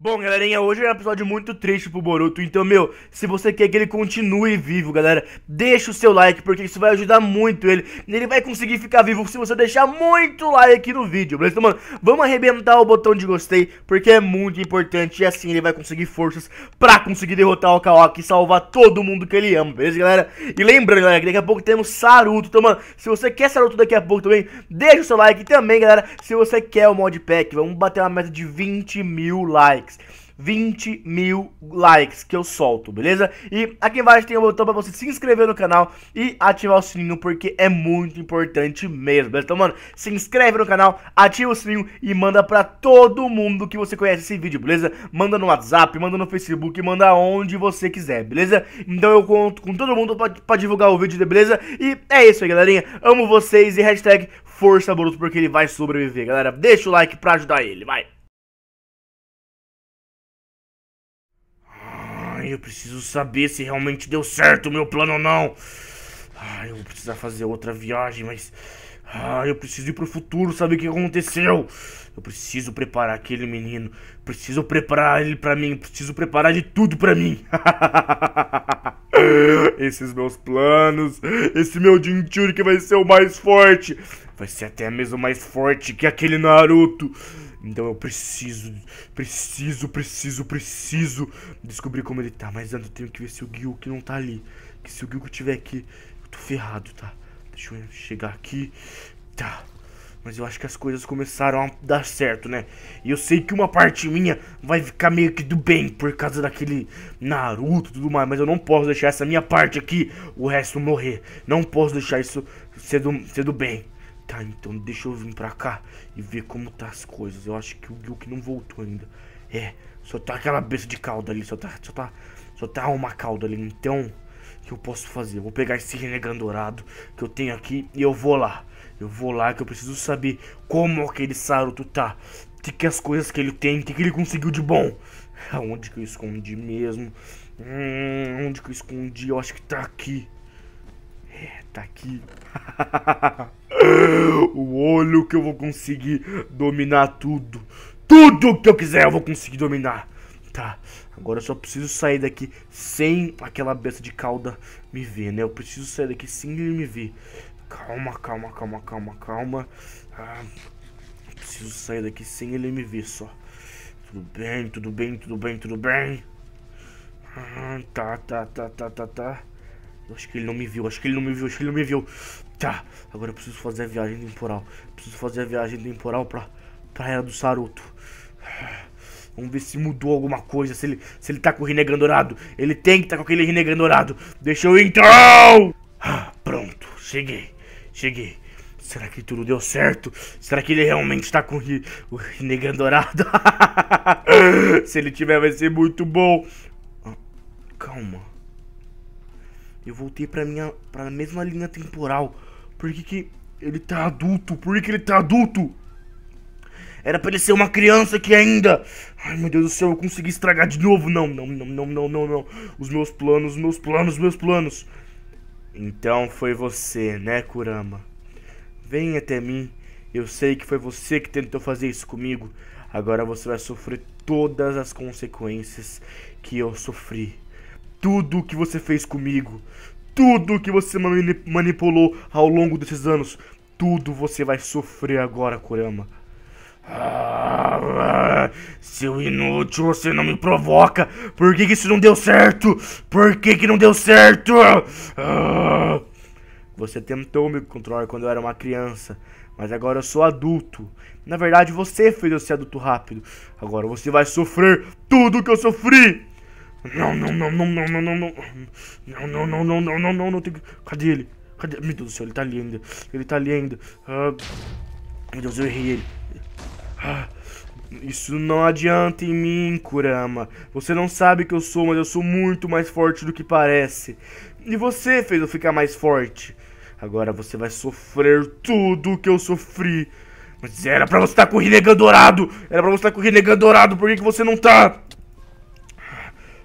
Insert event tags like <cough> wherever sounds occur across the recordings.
Bom, galerinha, hoje é um episódio muito triste pro Boruto, então, meu, se você quer que ele continue vivo, galera, deixa o seu like, porque isso vai ajudar muito ele, ele vai conseguir ficar vivo se você deixar muito like no vídeo, beleza? Então, mano, vamos arrebentar o botão de gostei, porque é muito importante, e assim ele vai conseguir forças pra conseguir derrotar o Kawaki e salvar todo mundo que ele ama, beleza, galera? E lembrando, galera, que daqui a pouco temos Saruto, então, mano, se você quer Saruto daqui a pouco também, deixa o seu like, e também, galera, se você quer o mod pack, vamos bater uma meta de 20 mil likes likes. 20 mil likes que eu solto, beleza? E aqui embaixo tem o um botão pra você se inscrever no canal e ativar o sininho, porque é muito importante mesmo, beleza? Então, mano, se inscreve no canal, ativa o sininho e manda pra todo mundo que você conhece esse vídeo, beleza? Manda no WhatsApp, manda no Facebook, manda onde você quiser, beleza? Então eu conto com todo mundo pra, pra divulgar o vídeo, beleza? E é isso aí, galerinha. Amo vocês e hashtag força Boruto, porque ele vai sobreviver, galera. Deixa o like pra ajudar ele, vai! eu preciso saber se realmente deu certo o meu plano ou não. eu vou precisar fazer outra viagem, mas... Ah, eu preciso ir pro futuro, saber o que aconteceu. Eu preciso preparar aquele menino. Preciso preparar ele pra mim. Preciso preparar ele tudo pra mim. <laughs> Esses meus planos. Esse meu Jinchuriki vai ser o mais forte. Vai ser até mesmo mais forte que aquele Naruto. Então eu preciso, preciso, preciso, preciso descobrir como ele tá. Mas eu tenho que ver se o Gil que não tá ali. Que se o Gil que tiver aqui, eu tô ferrado, tá? Deixa eu chegar aqui. Tá. Mas eu acho que as coisas começaram a dar certo, né? E eu sei que uma parte minha vai ficar meio que do bem por causa daquele Naruto e tudo mais. Mas eu não posso deixar essa minha parte aqui, o resto morrer. Não posso deixar isso ser do, ser do bem. Tá, então deixa eu vir pra cá e ver como tá as coisas. Eu acho que o Gilk não voltou ainda. É, só tá aquela besta de cauda ali, só tá, só tá, só tá uma cauda ali. Então, o que eu posso fazer? Eu vou pegar esse renegando dourado que eu tenho aqui e eu vou lá. Eu vou lá que eu preciso saber como aquele Saruto tá. O que, que as coisas que ele tem, o que, que ele conseguiu de bom. <laughs> Aonde que eu escondi mesmo? Hum, onde que eu escondi? Eu acho que tá aqui. É, tá aqui. <laughs> o olho que eu vou conseguir dominar tudo. Tudo que eu quiser eu vou conseguir dominar. Tá, agora eu só preciso sair daqui sem aquela besta de cauda me ver, né? Eu preciso sair daqui sem ele me ver. Calma, calma, calma, calma, calma. Ah, preciso sair daqui sem ele me ver só. Tudo bem, tudo bem, tudo bem, tudo bem. Ah, tá, tá, tá, tá, tá, tá. Acho que ele não me viu, acho que ele não me viu, acho que ele não me viu. Tá, agora eu preciso fazer a viagem temporal. Preciso fazer a viagem temporal pra, pra Era do Saruto. Vamos ver se mudou alguma coisa, se ele, se ele tá com o Rinnegan dourado. Ele tem que tá com aquele Rinnegan dourado. Deixa eu ir, então! Ah, pronto, cheguei, cheguei. Será que tudo deu certo? Será que ele realmente tá com o, Ri, o Rinnegan dourado? <laughs> se ele tiver, vai ser muito bom. Ah, calma. Eu voltei pra minha. pra mesma linha temporal. Por que, que ele tá adulto? Por que que ele tá adulto? Era pra ele ser uma criança aqui ainda. Ai, meu Deus do céu, eu consegui estragar de novo. Não, não, não, não, não, não, não. Os meus planos, os meus planos, os meus planos. Então foi você, né, Kurama? Vem até mim. Eu sei que foi você que tentou fazer isso comigo. Agora você vai sofrer todas as consequências que eu sofri tudo que você fez comigo, tudo que você manipulou ao longo desses anos, tudo você vai sofrer agora, Kurama. Ah, seu inútil, você não me provoca. Por que, que isso não deu certo? Por que, que não deu certo? Ah, você tentou me controlar quando eu era uma criança, mas agora eu sou adulto. Na verdade, você fez eu ser adulto rápido. Agora você vai sofrer tudo que eu sofri. Não, não, não, não, não, não, não, não. Não, não, não, não, não, não, não, não. Tem que... Cadê ele? Cadê? Meu Deus do céu, ele tá ali ainda. Ele tá ali ainda. Ah, meu Deus, eu errei ele. Ah, isso não adianta em mim, Kurama. Você não sabe que eu sou, mas eu sou muito mais forte do que parece. E você fez eu ficar mais forte. Agora você vai sofrer tudo o que eu sofri. Mas era pra você estar com o Rinnegan dourado! Era pra você estar com o Rinnegan dourado, por que, que você não tá?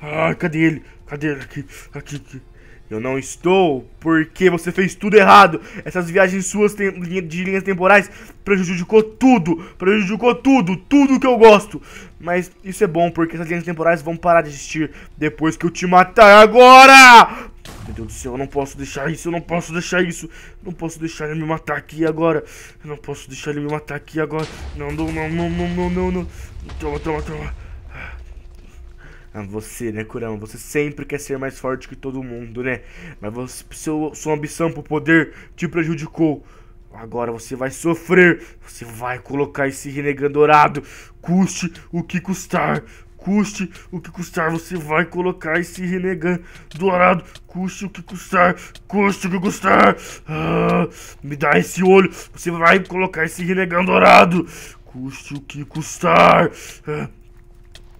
Ah, cadê ele? Cadê ele? Aqui, aqui, aqui. Eu não estou, porque você fez tudo errado. Essas viagens suas de linhas temporais prejudicou tudo, prejudicou tudo, tudo que eu gosto. Mas isso é bom, porque essas linhas temporais vão parar de existir depois que eu te matar agora. Meu Deus do céu, eu não posso deixar isso, eu não posso deixar isso. Não posso deixar ele me matar aqui agora. Eu não posso deixar ele me matar aqui agora. Não, não, não, não, não, não, não. Toma, toma, toma. Ah, você, né, Kurama? Você sempre quer ser mais forte que todo mundo, né? Mas você, seu, sua ambição pro poder te prejudicou. Agora você vai sofrer. Você vai colocar esse renegando dourado. Custe o que custar. Custe o que custar, você vai colocar esse renegando dourado. Custe o que custar, custe o que custar. Ah, me dá esse olho, você vai colocar esse renegando dourado. Custe o que custar.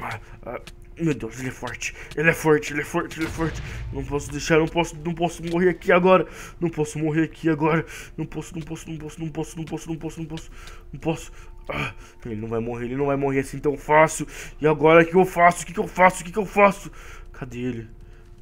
Ah, ah, meu Deus, ele é forte. Ele é forte, ele é forte, ele é forte. Não posso deixar, não posso, não posso morrer aqui agora. Não posso morrer aqui agora. Não posso, não posso, não posso, não posso, não posso, não posso, não posso. Não posso. Ah, ele não vai morrer, ele não vai morrer assim tão fácil. E agora o que eu faço? O que, que eu faço? O que, que eu faço? Cadê ele?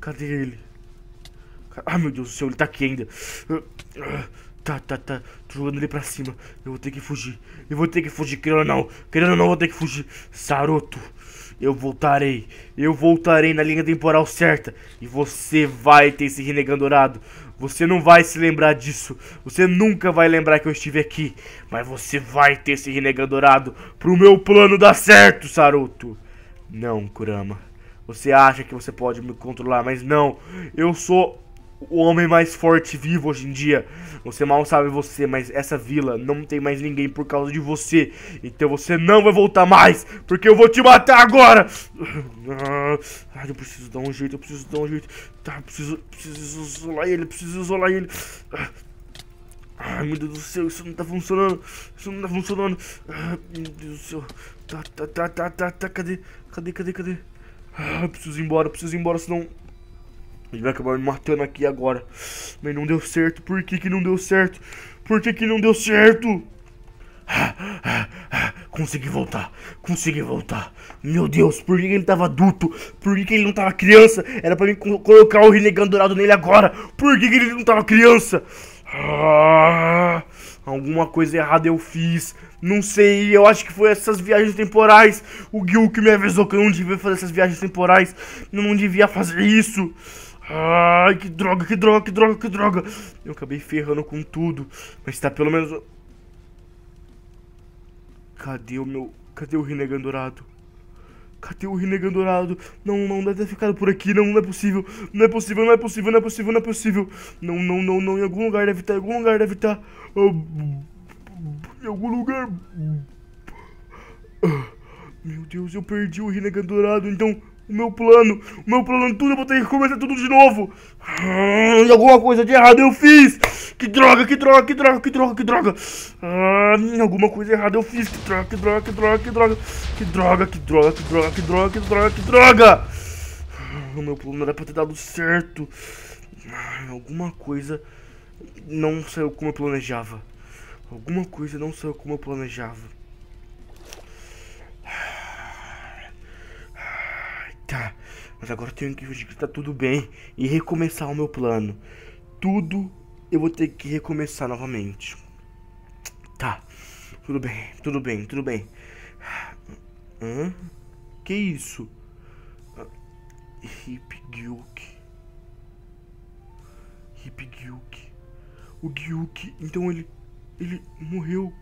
Cadê ele? Ah, meu Deus do céu, ele tá aqui ainda. Ah, tá, tá, tá. Tô jogando ele pra cima. Eu vou ter que fugir. Eu vou ter que fugir, querendo ou não. Querendo ou não, vou ter que fugir. Saroto. Eu voltarei. Eu voltarei na linha temporal certa. E você vai ter esse renegando dourado. Você não vai se lembrar disso. Você nunca vai lembrar que eu estive aqui. Mas você vai ter esse renegando dourado pro meu plano dar certo, Saruto. Não, Kurama. Você acha que você pode me controlar, mas não. Eu sou o homem mais forte vivo hoje em dia. Você mal sabe você, mas essa vila não tem mais ninguém por causa de você. Então você não vai voltar mais, porque eu vou te matar agora. Ah, eu preciso dar um jeito, eu preciso dar um jeito. Tá, preciso, preciso isolar ele, preciso isolar ele. Ai, meu Deus do céu, isso não tá funcionando. Isso não tá funcionando. Ai, ah, meu Deus do céu. Tá, tá, tá, tá, tá, tá, cadê? Cadê, cadê, cadê? Ah, preciso ir embora, preciso ir embora, senão ele vai acabar me matando aqui agora. Mas não deu certo. Por que, que não deu certo? Por que, que não deu certo? consegui voltar, consegui voltar. Meu Deus, por que, que ele tava adulto? Por que, que, ele não tava criança? Era pra mim colocar o renegando dourado nele agora. Por que, que ele não tava criança? Ah, alguma coisa errada eu fiz. Não sei, eu acho que foi essas viagens temporais. O Gil que me avisou que eu não devia fazer essas viagens temporais. Eu não devia fazer isso. Ai, que droga, que droga, que droga, que droga. Eu acabei ferrando com tudo. Mas tá pelo menos... Cadê o meu... Cadê o Rinnegan Dourado? Cadê o Rinnegan Dourado? Não, não deve ter ficado por aqui. Não, não é possível. Não é possível, não é possível, não é possível, não é possível. Não, não, não, não. Em algum lugar deve estar, tá, em algum lugar deve estar. Tá. Ah, em algum lugar... Ah, meu Deus, eu perdi o Rinnegan Dourado, então... O meu plano, o meu plano tudo, eu vou ter que começar tudo de novo. Ah, alguma coisa de errado eu fiz. Que droga, que droga, que droga, que droga, que droga. Ah, alguma coisa errada eu fiz. Que droga, que droga, que droga, que droga. Que droga, que droga, que droga, que droga, que droga, que droga. O meu plano era pra ter dado certo. Ah, alguma coisa não saiu como eu planejava. Alguma coisa não saiu como eu planejava. Tá, mas agora eu tenho que fingir que tá tudo bem e recomeçar o meu plano. Tudo eu vou ter que recomeçar novamente. Tá, tudo bem, tudo bem, tudo bem. Hã? Que isso? Hip Gyuk. Hip Gyuk. O Gyuk, então ele. Ele morreu.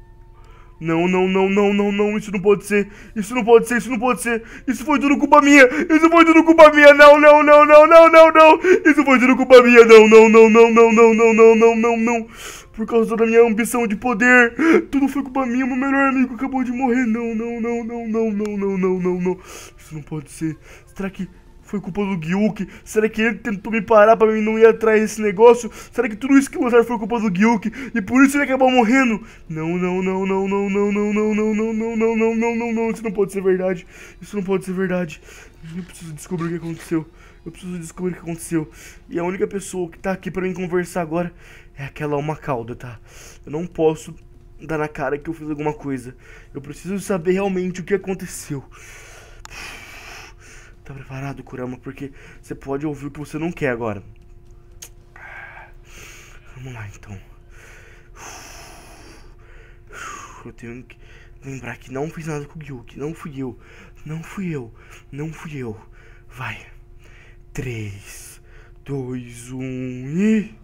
Não, não, não, não, não, não, isso não pode ser. Isso não pode ser, isso não pode ser. Isso foi tudo culpa minha. Isso foi tudo culpa minha. Não, não, não, não, não, não, não. Isso foi tudo culpa minha. Não, não, não, não, não, não, não, não, não, não, não. Por causa da minha ambição de poder. Tudo foi culpa minha. Meu melhor amigo acabou de morrer. Não, não, não, não, não, não, não, não, não, não. Isso não pode ser. Será que foi culpa do Gyuk? Será que ele tentou me parar pra mim não ir atrás desse negócio? Será que tudo isso que mostraram foi culpa do Gyuk? E por isso ele acabou morrendo? Não, não, não, não, não, não, não, não, não, não, não, não, não, não, não, não. Isso não pode ser verdade. Isso não pode ser verdade. Eu preciso descobrir o que aconteceu. Eu preciso descobrir o que aconteceu. E a única pessoa que tá aqui pra mim conversar agora é aquela alma cauda, tá? Eu não posso dar na cara que eu fiz alguma coisa. Eu preciso saber realmente o que aconteceu. Tá preparado, Kurama? Porque você pode ouvir o que você não quer agora. Vamos lá, então. Eu tenho que lembrar que não fiz nada com o Gil, que não fui eu. Não fui eu. Não fui eu. Vai. 3, 2, 1 e.